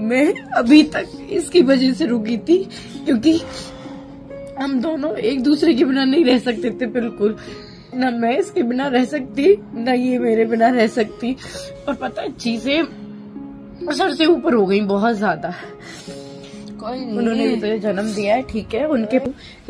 मैं अभी तक इसकी वजह से रुकी थी क्योंकि हम दोनों एक दूसरे के बिना नहीं रह सकते थे बिल्कुल ना मैं इसके बिना रह सकती ना ये मेरे बिना रह सकती और पता है चीजें सर से ऊपर हो गई बहुत ज्यादा कोई नहीं उन्होंने भी तो जन्म दिया है ठीक है उनके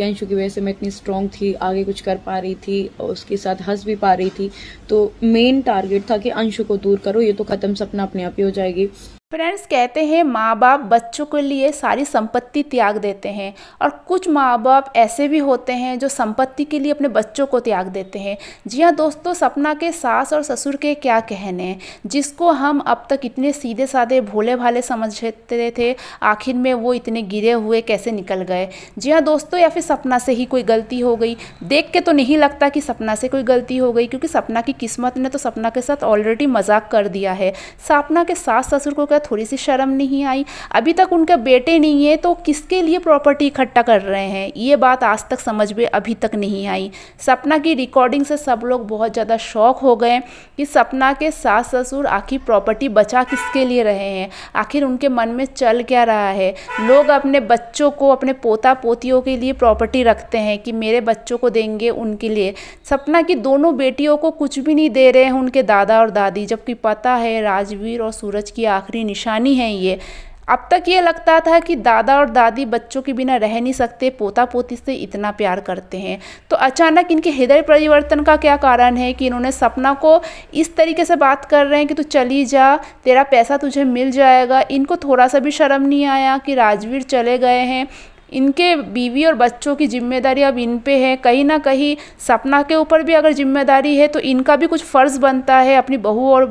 अंशु की वजह से मैं इतनी स्ट्रांग थी आगे कुछ कर पा रही थी और उसके साथ हंस भी पा रही थी तो मेन टारगेट था कि अंशु को दूर करो ये तो खत्म सपना अपने आप ही हो जाएगी फ्रेंड्स कहते हैं माँ बाप बच्चों के लिए सारी संपत्ति त्याग देते हैं और कुछ माँ बाप ऐसे भी होते हैं जो संपत्ति के लिए अपने बच्चों को त्याग देते हैं जी हाँ दोस्तों सपना के सास और ससुर के क्या कहने जिसको हम अब तक इतने सीधे साधे भोले भाले समझते थे आखिर में वो इतने गिरे हुए कैसे निकल गए जी हाँ दोस्तों या फिर सपना से ही कोई गलती हो गई देख के तो नहीं लगता कि सपना से कोई गलती हो गई क्योंकि सपना की किस्मत ने तो सपना के साथ ऑलरेडी मजाक कर दिया है सपना के सास ससुर को होगा थोड़ी सी शर्म नहीं आई अभी तक उनका बेटे नहीं है तो किसके लिए प्रॉपर्टी इकट्ठा कर रहे हैं ये बात आज तक समझ में अभी तक नहीं आई सपना की रिकॉर्डिंग से सब लोग बहुत ज़्यादा शौक हो गए कि सपना के सास ससुर आखिर प्रॉपर्टी बचा किसके लिए रहे हैं आखिर उनके मन में चल क्या रहा है लोग अपने बच्चों को अपने पोता पोतियों के लिए प्रॉपर्टी रखते हैं कि मेरे बच्चों को देंगे उनके लिए सपना की दोनों बेटियों को कुछ भी नहीं दे रहे हैं उनके दादा और दादी जबकि पता है राजवीर और सूरज की आखिरी निशानी है ये अब तक ये लगता था कि दादा और दादी बच्चों के बिना रह नहीं सकते पोता पोती से इतना प्यार करते हैं तो अचानक इनके हृदय परिवर्तन का क्या कारण है कि इन्होंने सपना को इस तरीके से बात कर रहे हैं कि तू चली जा तेरा पैसा तुझे मिल जाएगा इनको थोड़ा सा भी शर्म नहीं आया कि राजवीर चले गए हैं इनके बीवी और बच्चों की जिम्मेदारी अब इन पे है कहीं ना कहीं सपना के ऊपर भी अगर जिम्मेदारी है तो इनका भी कुछ फ़र्ज़ बनता है अपनी बहू और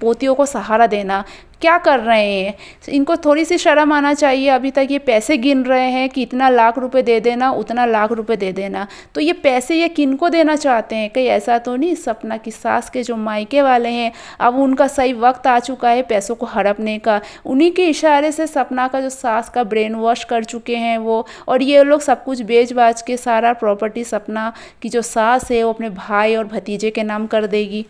पोतियों को सहारा देना क्या कर रहे हैं इनको थोड़ी सी शर्म आना चाहिए अभी तक ये पैसे गिन रहे हैं कि इतना लाख रुपए दे देना उतना लाख रुपए दे देना तो ये पैसे ये किन को देना चाहते हैं कहीं ऐसा तो नहीं सपना की सास के जो मायके वाले हैं अब उनका सही वक्त आ चुका है पैसों को हड़पने का उन्हीं के इशारे से सपना का जो सास का ब्रेन वॉश कर चुके हैं वो और ये लोग सब कुछ बेच बाज के सारा प्रॉपर्टी सपना की जो सास है वो अपने भाई और भतीजे के नाम कर देगी